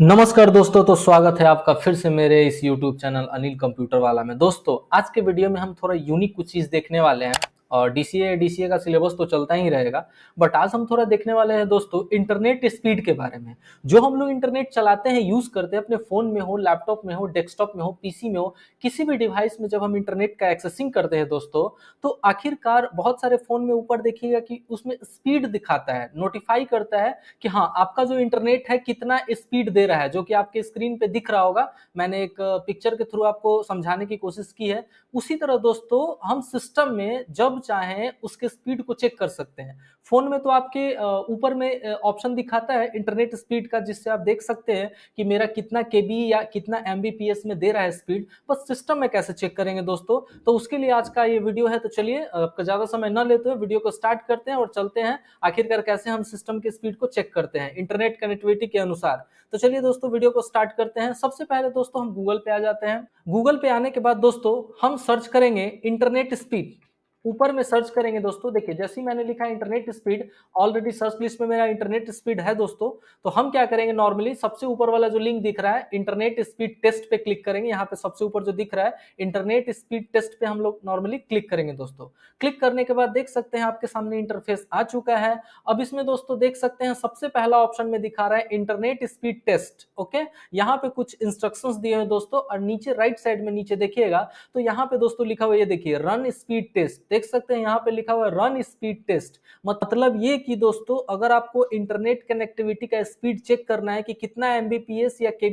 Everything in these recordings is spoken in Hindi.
नमस्कार दोस्तों तो स्वागत है आपका फिर से मेरे इस YouTube चैनल अनिल कंप्यूटर वाला में दोस्तों आज के वीडियो में हम थोड़ा यूनिक कुछ चीज देखने वाले हैं और डी सी का सिलेबस तो चलता ही रहेगा बट आज हम थोड़ा देखने वाले हैं दोस्तों इंटरनेट स्पीड के बारे में जो हम लोग इंटरनेट चलाते हैं यूज़ करते हैं अपने फ़ोन में हो लैपटॉप में हो डेस्कटॉप में हो पीसी में हो किसी भी डिवाइस में जब हम इंटरनेट का एक्सेसिंग करते हैं दोस्तों तो आखिरकार बहुत सारे फ़ोन में ऊपर देखिएगा कि उसमें स्पीड दिखाता है नोटिफाई करता है कि हाँ आपका जो इंटरनेट है कितना स्पीड दे रहा है जो कि आपके स्क्रीन पर दिख रहा होगा मैंने एक पिक्चर के थ्रू आपको समझाने की कोशिश की है उसी तरह दोस्तों हम सिस्टम में जब चाहें उसके स्पीड को चेक कर सकते हैं फोन में तो आपके ऊपर में ऑप्शन दिखाता है इंटरनेट स्पीड का जिससे आप देख सकते हैं कि मेरा कितना के या कितना एम में दे रहा है स्पीड बस सिस्टम में कैसे चेक करेंगे दोस्तों तो उसके लिए आज का ये वीडियो है तो चलिए आपका ज़्यादा समय न लेते हुए वीडियो को स्टार्ट करते हैं और चलते हैं आखिरकार कैसे हम सिस्टम की स्पीड को चेक करते हैं इंटरनेट कनेक्टिविटी के अनुसार तो चलिए दोस्तों वीडियो को स्टार्ट करते हैं सबसे पहले दोस्तों हम गूगल पे आ जाते हैं गूगल पे आने के बाद दोस्तों हम सर्च करेंगे इंटरनेट स्पीड ऊपर में सर्च करेंगे दोस्तों देखिए जैसे ही मैंने लिखा internet speed already search list में मेरा इंटरनेट स्पीड है दोस्तों तो हम क्या करेंगे नॉर्मली सबसे ऊपर वाला जो लिंक दिख रहा है इंटरनेट स्पीड टेस्ट पे क्लिक करेंगे यहाँ पे सबसे ऊपर जो दिख रहा है इंटरनेट स्पीड टेस्ट पे हम लोग नॉर्मली क्लिक करेंगे दोस्तों क्लिक करने के बाद देख सकते हैं आपके सामने इंटरफेस आ चुका है अब इसमें दोस्तों देख सकते हैं सबसे पहला ऑप्शन में दिखा रहा है इंटरनेट स्पीड टेस्ट ओके यहाँ पे कुछ इंस्ट्रक्शन दिए हुए दोस्तों और नीचे राइट साइड में नीचे देखिएगा तो यहाँ पे दोस्तों लिखा हुआ ये देखिए रन स्पीड टेस्ट देख सकते हैं यहाँ पे लिखा हुआ है रन स्पीड टेस्ट मतलब ये कि दोस्तों अगर आपको इंटरनेट कनेक्टिविटी का स्पीड चेक करना है कि कितना एम या के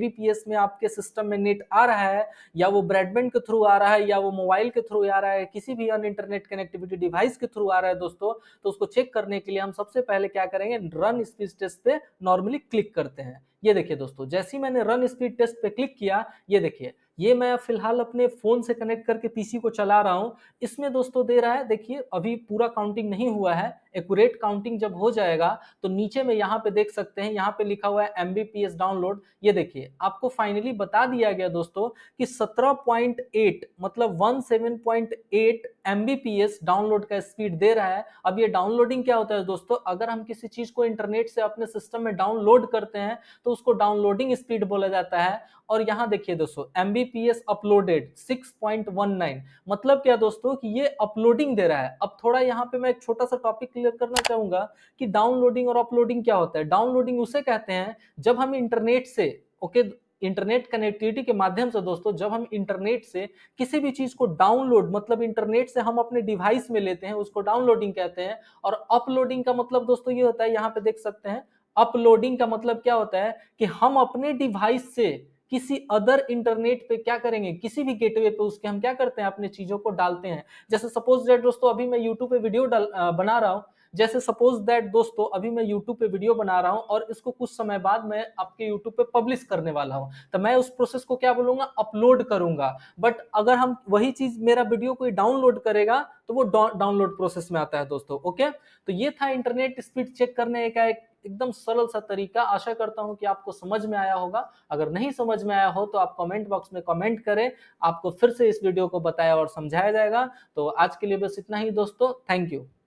में आपके सिस्टम में नेट आ रहा है या वो ब्रॉडबैंड के थ्रू आ रहा है या वो मोबाइल के थ्रू आ रहा है किसी भी अन इंटरनेट कनेक्टिविटी डिवाइस के थ्रू आ रहा है दोस्तों तो उसको चेक करने के लिए हम सबसे पहले क्या करेंगे रन स्पीड टेस्ट पे नॉर्मली क्लिक करते हैं ये देखिए दोस्तों जैसे ही मैंने रन स्पीड टेस्ट पे क्लिक किया ये देखिए ये मैं फिलहाल अपने फ़ोन से कनेक्ट करके पीसी को चला रहा हूँ इसमें दोस्तों दे रहा है देखिए अभी पूरा काउंटिंग नहीं हुआ है एक्यूरेट काउंटिंग जब हो जाएगा तो नीचे में यहाँ पे देख सकते हैं यहाँ पे लिखा हुआ है एम डाउनलोड ये देखिए आपको फाइनली बता दिया गया दोस्तों कि 17.8 मतलब 17.8 एमबीपीएस डाउनलोड का स्पीड दे रहा है अब ये डाउनलोडिंग क्या होता है दोस्तों अगर हम किसी चीज़ को इंटरनेट से अपने सिस्टम में डाउनलोड करते हैं तो उसको डाउनलोडिंग स्पीड बोला जाता है और यहाँ देखिए दोस्तों एम एमबीपीएस अपलोडेड 6.19 मतलब क्या दोस्तों कि ये अपलोडिंग दे रहा है अब थोड़ा यहाँ पे मैं एक छोटा सा टॉपिक क्लियर करना चाहूंगा कि डाउनलोडिंग और अपलोडिंग क्या होता है डाउनलोडिंग उसे कहते हैं जब हम इंटरनेट से ओके इंटरनेट कनेक्टिविटी के माध्यम से दोस्तों जब हम इंटरनेट से किसी भी चीज को डाउनलोड मतलब इंटरनेट से हम अपने डिवाइस में लेते हैं उसको डाउनलोडिंग कहते हैं और अपलोडिंग का मतलब दोस्तों ये होता है यहाँ पे देख सकते हैं अपलोडिंग का मतलब क्या होता है कि हम अपने डिवाइस से किसी अदर इंटरनेट पे क्या करेंगे किसी भी गेटवे पे उसके हम क्या करते हैं अपने चीजों को डालते हैं जैसे सपोज दैट दोस्तों अभी मैं यूट्यूब पे वीडियो बना रहा हूँ जैसे सपोज दैट दोस्तों अभी मैं यूट्यूब पे वीडियो बना रहा हूँ और इसको कुछ समय बाद मैं आपके यूट्यूब पे पब्लिश करने वाला हूँ तो मैं उस प्रोसेस को क्या बोलूंगा अपलोड करूंगा बट अगर हम वही चीज मेरा वीडियो कोई डाउनलोड करेगा तो वो डाउनलोड प्रोसेस में आता है दोस्तों ओके तो ये था इंटरनेट स्पीड चेक करने का एक एकदम सरल सा तरीका आशा करता हूं कि आपको समझ में आया होगा अगर नहीं समझ में आया हो तो आप कमेंट बॉक्स में कमेंट करें आपको फिर से इस वीडियो को बताया और समझाया जाएगा तो आज के लिए बस इतना ही दोस्तों थैंक यू